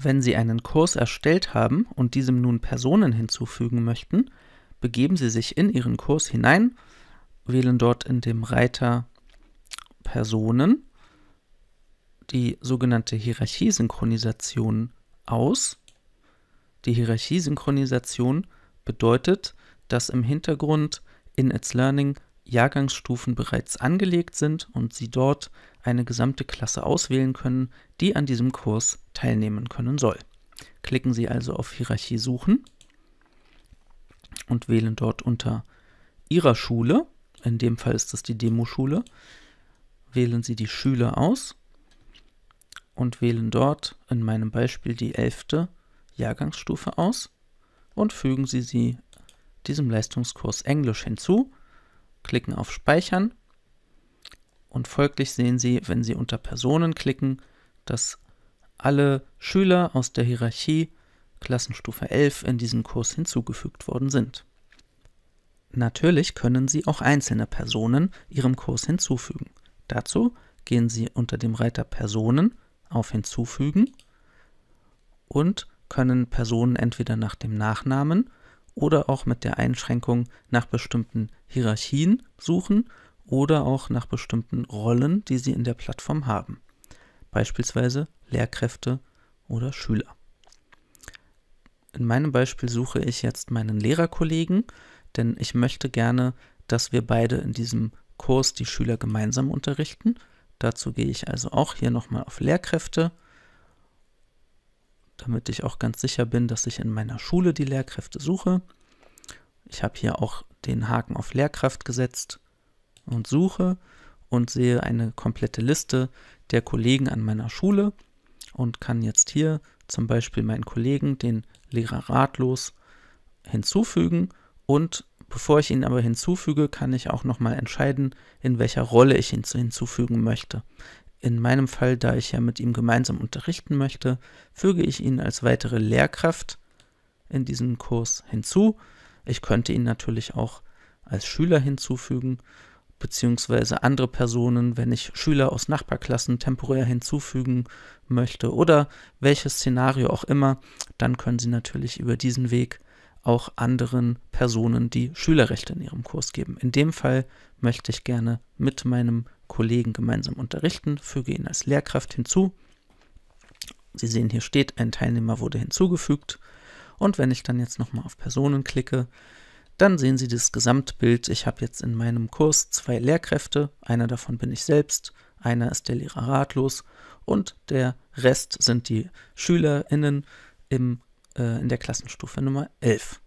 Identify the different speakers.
Speaker 1: Wenn Sie einen Kurs erstellt haben und diesem nun Personen hinzufügen möchten, begeben Sie sich in Ihren Kurs hinein, wählen dort in dem Reiter Personen die sogenannte Hierarchiesynchronisation aus. Die Hierarchiesynchronisation bedeutet, dass im Hintergrund in It's Learning Jahrgangsstufen bereits angelegt sind und Sie dort eine gesamte Klasse auswählen können, die an diesem Kurs teilnehmen können soll. Klicken Sie also auf Hierarchie suchen und wählen dort unter Ihrer Schule, in dem Fall ist das die Demoschule, wählen Sie die Schüler aus und wählen dort in meinem Beispiel die 11. Jahrgangsstufe aus und fügen Sie sie diesem Leistungskurs Englisch hinzu klicken auf Speichern und folglich sehen Sie, wenn Sie unter Personen klicken, dass alle Schüler aus der Hierarchie Klassenstufe 11 in diesem Kurs hinzugefügt worden sind. Natürlich können Sie auch einzelne Personen Ihrem Kurs hinzufügen. Dazu gehen Sie unter dem Reiter Personen auf Hinzufügen und können Personen entweder nach dem Nachnamen oder auch mit der Einschränkung nach bestimmten Hierarchien suchen oder auch nach bestimmten Rollen, die sie in der Plattform haben. Beispielsweise Lehrkräfte oder Schüler. In meinem Beispiel suche ich jetzt meinen Lehrerkollegen, denn ich möchte gerne, dass wir beide in diesem Kurs die Schüler gemeinsam unterrichten. Dazu gehe ich also auch hier nochmal auf Lehrkräfte damit ich auch ganz sicher bin, dass ich in meiner Schule die Lehrkräfte suche. Ich habe hier auch den Haken auf Lehrkraft gesetzt und suche und sehe eine komplette Liste der Kollegen an meiner Schule und kann jetzt hier zum Beispiel meinen Kollegen, den Lehrer ratlos, hinzufügen und bevor ich ihn aber hinzufüge, kann ich auch nochmal entscheiden, in welcher Rolle ich ihn hinzufügen möchte. In meinem Fall, da ich ja mit ihm gemeinsam unterrichten möchte, füge ich ihn als weitere Lehrkraft in diesen Kurs hinzu. Ich könnte ihn natürlich auch als Schüler hinzufügen, beziehungsweise andere Personen, wenn ich Schüler aus Nachbarklassen temporär hinzufügen möchte oder welches Szenario auch immer, dann können Sie natürlich über diesen Weg auch anderen Personen die Schülerrechte in ihrem Kurs geben. In dem Fall möchte ich gerne mit meinem Kollegen gemeinsam unterrichten, füge ihn als Lehrkraft hinzu. Sie sehen, hier steht, ein Teilnehmer wurde hinzugefügt. Und wenn ich dann jetzt nochmal auf Personen klicke, dann sehen Sie das Gesamtbild. Ich habe jetzt in meinem Kurs zwei Lehrkräfte, einer davon bin ich selbst, einer ist der Lehrer ratlos und der Rest sind die SchülerInnen im, äh, in der Klassenstufe Nummer 11.